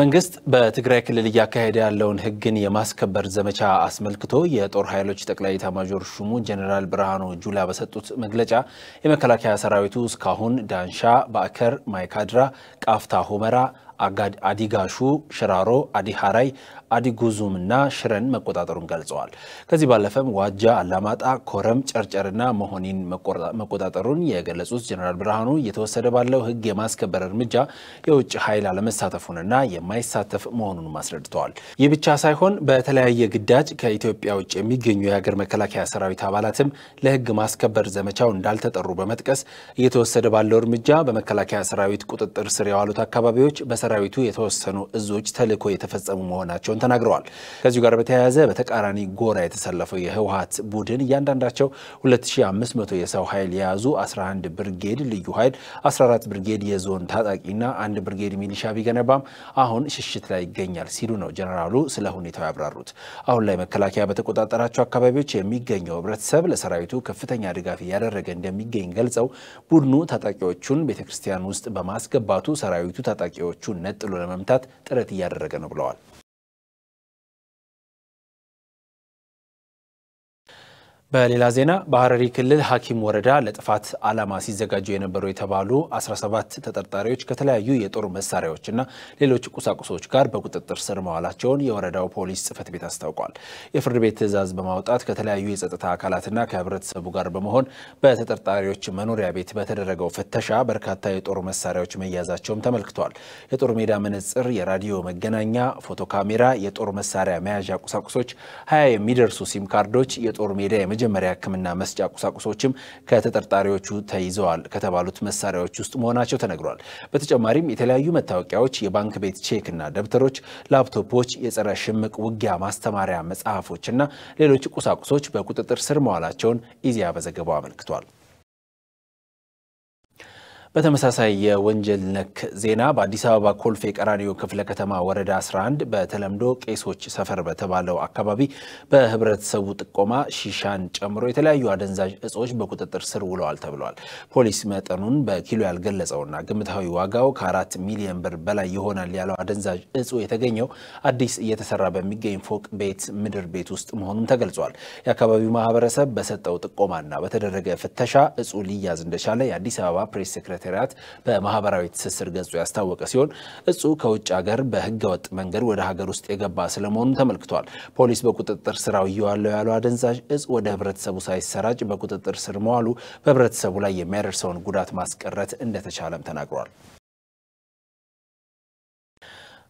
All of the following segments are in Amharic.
መንግስት በትግራይ ክልል እያካሄደ ያለውን ህግን የማስከበር ዘመቻ አስመልክቶ የጦር ኃይሎች ጠቅላይ ኤታማዦር ሹሙ ጀኔራል ብርሃኑ ጁላ በሰጡት መግለጫ የመከላከያ ሰራዊቱ እስካሁን ዳንሻ፣ ባእከር፣ ማይካድራ፣ ቃፍታ ሁመራ አዲጋሹ፣ ሽራሮ፣ አዲሃራይ፣ አዲጉዙም እና ሽረን መቆጣጠሩን ገልጸዋል። ከዚህ ባለፈም ዋጃ፣ አላማጣ፣ ኮረም፣ ጨርጨርና መሆኒን መቆጣጠሩን የገለጹት ጀኔራል ብርሃኑ እየተወሰደ ባለው ህግ የማስከበር እርምጃ የውጭ ኃይል አለመሳተፉንና የማይሳተፍ መሆኑን አስረድተዋል። ይህ ብቻ ሳይሆን በተለያየ ግዳጅ ከኢትዮጵያ ውጭ የሚገኙ የሀገር መከላከያ ሰራዊት አባላትም ለህግ ማስከበር ዘመቻው እንዳልተጠሩ በመጥቀስ እየተወሰደ ባለው እርምጃ በመከላከያ ሰራዊት ቁጥጥር ስር የዋሉት አካባቢዎች በ ከሰራዊቱ የተወሰኑ እዞች ተልዕኮ የተፈጸሙ መሆናቸውን ተናግረዋል። ከዚሁ ጋር በተያያዘ በተቃራኒ ጎራ የተሰለፈው የህወሀት ቡድን እያንዳንዳቸው 2500 የሰው ኃይል የያዙ 11 ብርጌድ ልዩ ኃይል፣ 14 ብርጌድ የዞን ታጣቂና አንድ ብርጌድ ሚሊሻ ቢገነባም አሁን ሽሽት ላይ ይገኛል ሲሉ ነው ጀነራሉ ስለ ሁኔታው ያብራሩት። አሁን ላይ መከላከያ በተቆጣጠራቸው አካባቢዎች የሚገኘው ህብረተሰብ ለሰራዊቱ ከፍተኛ ድጋፍ እያደረገ እንደሚገኝ ገልጸው ቡድኑ ታጣቂዎቹን ቤተክርስቲያን ውስጥ በማስገባቱ ሰራዊቱ ታጣቂዎቹ ነጥሎ ለመምታት ጥረት እያደረገ ነው ብለዋል። በሌላ ዜና በሐረሪ ክልል ሐኪም ወረዳ ለጥፋት ዓላማ ሲዘጋጁ የነበሩ የተባሉ 17 ተጠርጣሪዎች ከተለያዩ የጦር መሳሪያዎችና ሌሎች ቁሳቁሶች ጋር በቁጥጥር ስር መዋላቸውን የወረዳው ፖሊስ ጽሕፈት ቤት አስታውቋል። የፍርድ ቤት ትዕዛዝ በማውጣት ከተለያዩ የጸጥታ አካላትና ከህብረተሰቡ ጋር በመሆን በተጠርጣሪዎች መኖሪያ ቤት በተደረገው ፍተሻ በርካታ የጦር መሳሪያዎች መያዛቸውም ተመልክቷል። የጦር ሜዳ መነጽር፣ የራዲዮ መገናኛ፣ ፎቶ ካሜራ፣ የጦር መሳሪያ መያዣ ቁሳቁሶች፣ ሀያ የሚደርሱ ሲም ካርዶች፣ የጦር ሜዳ የመጀመሪያ ሕክምና መስጫ ቁሳቁሶችም ከተጠርጣሪዎቹ ተይዘዋል ከተባሉት መሳሪያዎች ውስጥ መሆናቸው ተነግሯል። በተጨማሪም የተለያዩ መታወቂያዎች፣ የባንክ ቤት ቼክ እና ደብተሮች፣ ላፕቶፖች፣ የጸረ ሽምቅ ውጊያ ማስተማሪያ መጽሐፎች እና ሌሎች ቁሳቁሶች በቁጥጥር ስር መዋላቸውን ኢዜአ በዘገባው አመልክቷል። በተመሳሳይ የወንጀል ነክ ዜና በአዲስ አበባ ኮልፌ ቀራኒዮ ክፍለ ከተማ ወረዳ 11 በተለምዶ ቄሶች ሰፈር በተባለው አካባቢ በህብረተሰቡ ጥቆማ ሺሻን ጨምሮ የተለያዩ አደንዛዥ እጾች በቁጥጥር ስር ውለዋል ተብለዋል። ፖሊስ መጠኑን በኪሎ ያልገለጸውና ግምታዊ ዋጋው ከአራት ሚሊዮን ብር በላይ ይሆናል ያለው አደንዛዥ እጹ የተገኘው አዲስ እየተሰራ በሚገኝ ፎቅ ቤት ምድር ቤት ውስጥ መሆኑም ተገልጿል። የአካባቢው ማህበረሰብ በሰጠው ጥቆማና በተደረገ ፍተሻ እጹ ሊያዝ እንደቻለ የአዲስ አበባ ፕሬስ ሴክሬታሪ ሴክሬታሪያት በማህበራዊ ትስስር ገጹ ያስታወቀ ሲሆን እጹ ከውጭ ሀገር በህገወጥ መንገድ ወደ ሀገር ውስጥ የገባ ስለመሆኑ ተመልክቷል። ፖሊስ በቁጥጥር ስራው እየዋለው ያለው አደንዛዥ እጽ ወደ ህብረተሰቡ ሳይሰራጭ በቁጥጥር ስር መዋሉ በህብረተሰቡ ላይ የሚያደርሰውን ጉዳት ማስቀረት እንደተቻለም ተናግሯል።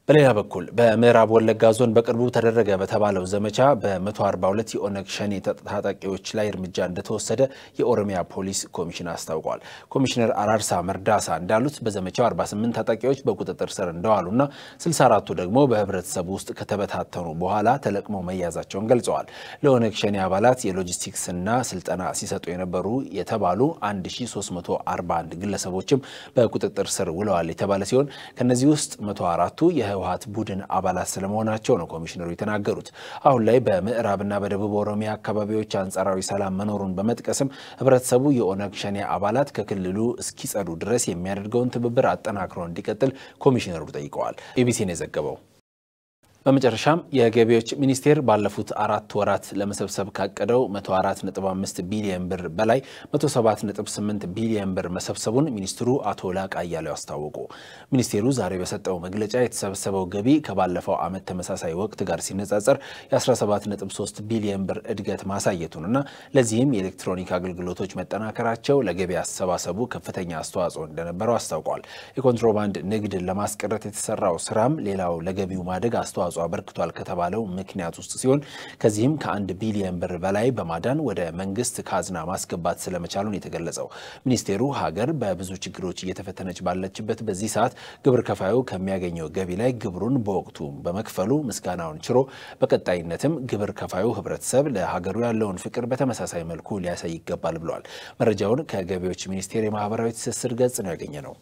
በሌላ በኩል በምዕራብ ወለጋ ዞን በቅርቡ ተደረገ በተባለው ዘመቻ በ142 የኦነግ ሸኔ ታጣቂዎች ላይ እርምጃ እንደተወሰደ የኦሮሚያ ፖሊስ ኮሚሽን አስታውቋል። ኮሚሽነር አራርሳ መርዳሳ እንዳሉት በዘመቻው 48 ታጣቂዎች በቁጥጥር ስር እንደዋሉና 64ቱ ደግሞ በህብረተሰቡ ውስጥ ከተበታተኑ በኋላ ተለቅሞ መያዛቸውን ገልጸዋል። ለኦነግ ሸኔ አባላት የሎጂስቲክስና ስልጠና ሲሰጡ የነበሩ የተባሉ 1341 ግለሰቦችም በቁጥጥር ስር ውለዋል የተባለ ሲሆን ከነዚህ ውስጥ 104ቱ የህወሀት ቡድን አባላት ስለመሆናቸው ነው ኮሚሽነሩ የተናገሩት። አሁን ላይ በምዕራብና በደቡብ ኦሮሚያ አካባቢዎች አንጻራዊ ሰላም መኖሩን በመጥቀስም ህብረተሰቡ የኦነግ ሸኔ አባላት ከክልሉ እስኪጸዱ ድረስ የሚያደርገውን ትብብር አጠናክሮ እንዲቀጥል ኮሚሽነሩ ጠይቀዋል። ኢቢሲ የዘገበው። በመጨረሻም የገቢዎች ሚኒስቴር ባለፉት አራት ወራት ለመሰብሰብ ካቀደው 104.5 ቢሊየን ብር በላይ 107.8 ቢሊየን ብር መሰብሰቡን ሚኒስትሩ አቶ ላቃ አያሌው አስታወቁ። ሚኒስቴሩ ዛሬ በሰጠው መግለጫ የተሰበሰበው ገቢ ከባለፈው ዓመት ተመሳሳይ ወቅት ጋር ሲነጻጸር የ17.3 ቢሊየን ብር እድገት ማሳየቱንና ለዚህም የኤሌክትሮኒክ አገልግሎቶች መጠናከራቸው ለገቢ አሰባሰቡ ከፍተኛ አስተዋጽኦ እንደነበረው አስታውቋል። የኮንትሮባንድ ንግድን ለማስቀረት የተሰራው ስራም ሌላው ለገቢው ማደግ አስተዋጽኦ አስተዋጽኦ አበርክቷል ከተባለው ምክንያት ውስጥ ሲሆን ከዚህም ከአንድ ቢሊየን ብር በላይ በማዳን ወደ መንግስት ካዝና ማስገባት ስለመቻሉን የተገለጸው ሚኒስቴሩ ሀገር በብዙ ችግሮች እየተፈተነች ባለችበት በዚህ ሰዓት ግብር ከፋዩ ከሚያገኘው ገቢ ላይ ግብሩን በወቅቱ በመክፈሉ ምስጋናውን ችሮ በቀጣይነትም ግብር ከፋዩ ህብረተሰብ ለሀገሩ ያለውን ፍቅር በተመሳሳይ መልኩ ሊያሳይ ይገባል ብለዋል። መረጃውን ከገቢዎች ሚኒስቴር የማህበራዊ ትስስር ገጽ ነው ያገኘ ነው።